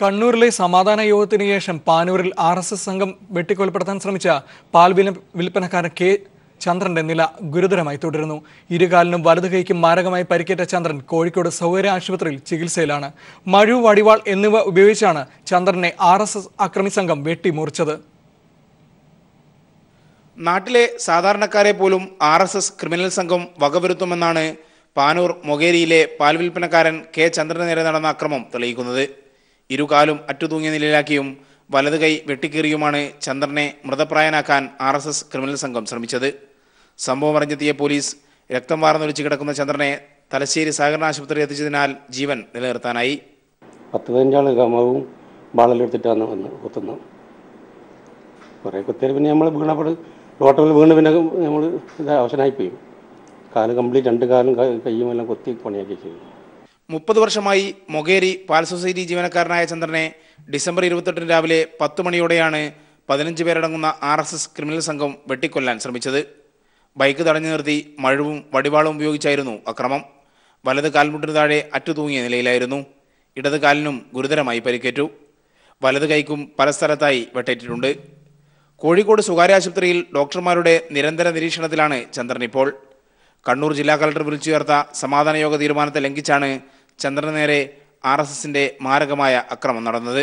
കണ്ണൂരിലെ സമാധാന യോഗത്തിന് ശേഷം പാനൂരിൽ ആർ എസ് എസ് സംഘം വെട്ടിക്കൊലപ്പെടുത്താൻ ശ്രമിച്ച പാൽ വിൽപ്പനക്കാരൻ കെ ചന്ദ്രന്റെ നില ഗുരുതരമായി തുടരുന്നു ഇരുകാലിനും വലതു കൈക്കും മാരകമായി പരിക്കേറ്റ ചന്ദ്രൻ കോഴിക്കോട് സ്വകാര്യ ആശുപത്രിയിൽ ചികിത്സയിലാണ് മഴു വടിവാൾ എന്നിവ ഉപയോഗിച്ചാണ് ചന്ദ്രനെ ആർ എസ് എസ് അക്രമി സംഘം വെട്ടിമുറിച്ചത് നാട്ടിലെ സാധാരണക്കാരെ പോലും ആർ എസ് എസ് ക്രിമിനൽ സംഘം വകവരുത്തുമെന്നാണ് പാനൂർ മൊകേരിയിലെ പാൽ വിൽപ്പനക്കാരൻ കെ ചന്ദ്രന് നടന്ന അക്രമം തെളിയിക്കുന്നത് ഇരുകാലും അറ്റുതൂങ്ങിയ നിലയിലാക്കിയും വലത് കൈ വെട്ടിക്കേറിയുമാണ് ചന്ദ്രനെ മൃതപ്രായനാക്കാൻ ആർ എസ് എസ് ക്രിമിനൽ സംഘം ശ്രമിച്ചത് സംഭവം അറിഞ്ഞെത്തിയ പോലീസ് രക്തം വാർന്നൊലിച്ച് കിടക്കുന്ന ചന്ദ്രനെ തലശ്ശേരി സഹകരണ ആശുപത്രി എത്തിച്ചതിനാൽ ജീവൻ നിലനിർത്താനായി പത്ത് പതിനഞ്ചാള് കമവും ബാളലെടുത്തിട്ടാണ് വന്ന് കുത്തുന്നത് കുറേ കുത്തിയാൽ പിന്നെ നമ്മൾ വീണപ്പോൾ റോട്ടറിൽ വീണ് പിന്നെ നമ്മൾ ഇത് അവശനായിപ്പോയി കാല് കംപ്ലീറ്റ് രണ്ട് കാലും കൈയും എല്ലാം കൊത്തി പണിയാക്കി ചെയ്തു മുപ്പത് വർഷമായി മൊഗേരി പാൽ സൊസൈറ്റി ജീവനക്കാരനായ ചന്ദ്രനെ ഡിസംബർ ഇരുപത്തെട്ടിന് രാവിലെ പത്ത് മണിയോടെയാണ് പതിനഞ്ച് പേരടങ്ങുന്ന ആർ എസ് എസ് ക്രിമിനൽ സംഘം വെട്ടിക്കൊല്ലാൻ ശ്രമിച്ചത് ബൈക്ക് തടഞ്ഞു നിർത്തി മഴവും വടിവാളും ഉപയോഗിച്ചായിരുന്നു അക്രമം വലത് കാൽമുട്ടിന് താഴെ അറ്റുതൂങ്ങിയ നിലയിലായിരുന്നു ഇടത് കാലിനും ഗുരുതരമായി പരിക്കേറ്റു വലത് കൈക്കും പല സ്ഥലത്തായി വെട്ടേറ്റിട്ടുണ്ട് കോഴിക്കോട് സ്വകാര്യ ആശുപത്രിയിൽ ഡോക്ടർമാരുടെ നിരന്തര നിരീക്ഷണത്തിലാണ് ചന്ദ്രൻ ഇപ്പോൾ കണ്ണൂർ ജില്ലാ കളക്ടർ വിളിച്ചുയർത്ത യോഗ തീരുമാനത്തെ ലംഘിച്ചാണ് ചന്ദ്രന് നേരെ ആർ എസ് എസിൻ്റെ മാരകമായ അക്രമം നടന്നത്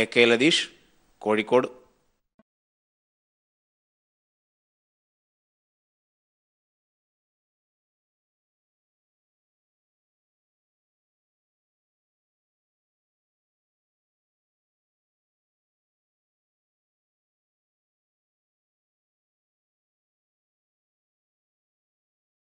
എ കെ ലതീഷ് കോഴിക്കോട്